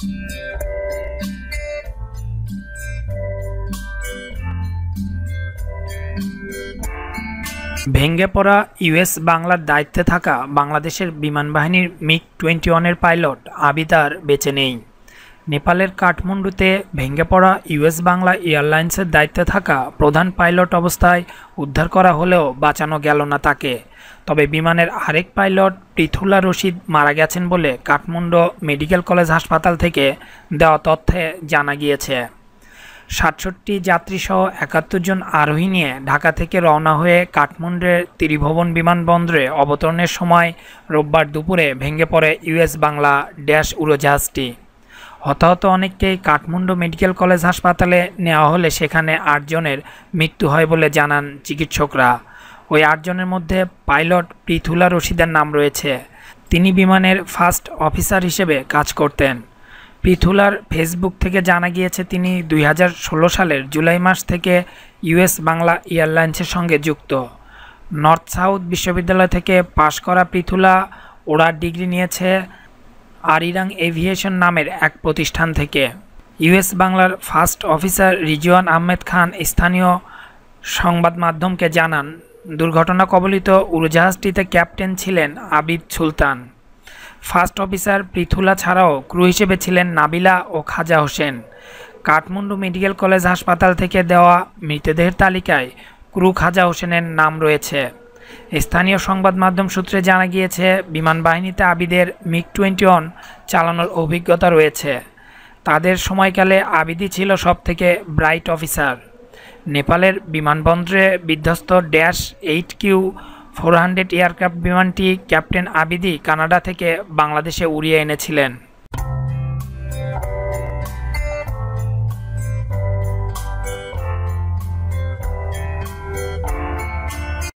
ভেঙ্গে পড়া ইউএস বাংলার দায়িত্বে থাকা বাংলাদেশের বিমান বাহিনীর মিগ টোয়েন্টি ওয়ানের পাইলট আবিদার বেঁচে নেই নেপালের কাঠমান্ডুতে ভেঙে পড়া ইউএস বাংলা এয়ারলাইন্সের দায়িত্বে থাকা প্রধান পাইলট অবস্থায় উদ্ধার করা হলেও বাঁচানো গেল না তাকে তবে বিমানের আরেক পাইলট পৃথুল্লা রশিদ মারা গেছেন বলে কাঠমান্ডু মেডিকেল কলেজ হাসপাতাল থেকে দেওয়া তথ্যে জানা গিয়েছে সাতষট্টি যাত্রীসহ একাত্তর জন আরোহী নিয়ে ঢাকা থেকে রওনা হয়ে কাঠমান্ডুর ত্রিভুবন বিমানবন্দরে অবতরণের সময় রোববার দুপুরে ভেঙে পড়ে ইউএস বাংলা ড্যাশ উড়োজাহাজটি হতাহত অনেককেই কাঠমান্ডু মেডিকেল কলেজ হাসপাতালে নেওয়া হলে সেখানে আটজনের মৃত্যু হয় বলে জানান চিকিৎসকরা ওই আটজনের মধ্যে পাইলট পৃথুলা রশিদের নাম রয়েছে তিনি বিমানের ফার্স্ট অফিসার হিসেবে কাজ করতেন পৃথুলার ফেসবুক থেকে জানা গিয়েছে তিনি দুই সালের জুলাই মাস থেকে ইউএস বাংলা এয়ারলাইন্সের সঙ্গে যুক্ত নর্থ সাউথ বিশ্ববিদ্যালয় থেকে পাশ করা পৃথুলা ওরা ডিগ্রি নিয়েছে আরিরাং এভিয়েশন নামের এক প্রতিষ্ঠান থেকে ইউএস বাংলার ফার্স্ট অফিসার রিজওয়ান আহমেদ খান স্থানীয় সংবাদ মাধ্যমকে জানান দুর্ঘটনা কবলিত উড়োজাহাজটিতে ক্যাপ্টেন ছিলেন আবিদ সুলতান ফার্স্ট অফিসার পৃথুলা ছাড়াও ক্রু হিসেবে ছিলেন নাবিলা ও খাজা হোসেন কাঠমান্ডু মেডিকেল কলেজ হাসপাতাল থেকে দেওয়া মৃতদেহের তালিকায় ক্রু খাজা হোসেনের নাম রয়েছে স্থানীয় সংবাদ মাধ্যম সূত্রে জানা গিয়েছে বিমান বাহিনীতে আবিদের মিগ টোয়েন্টি ওয়ান চালানোর অভিজ্ঞতা রয়েছে তাদের সময়কালে আবিদি ছিল সবথেকে ব্রাইট অফিসার নেপালের বিমানবন্দরে বিধ্বস্ত dash eight Q four hundred aircraft বিমানটি ক্যাপ্টেন আবিদি কানাডা থেকে বাংলাদেশে উড়িয়ে এনেছিলেন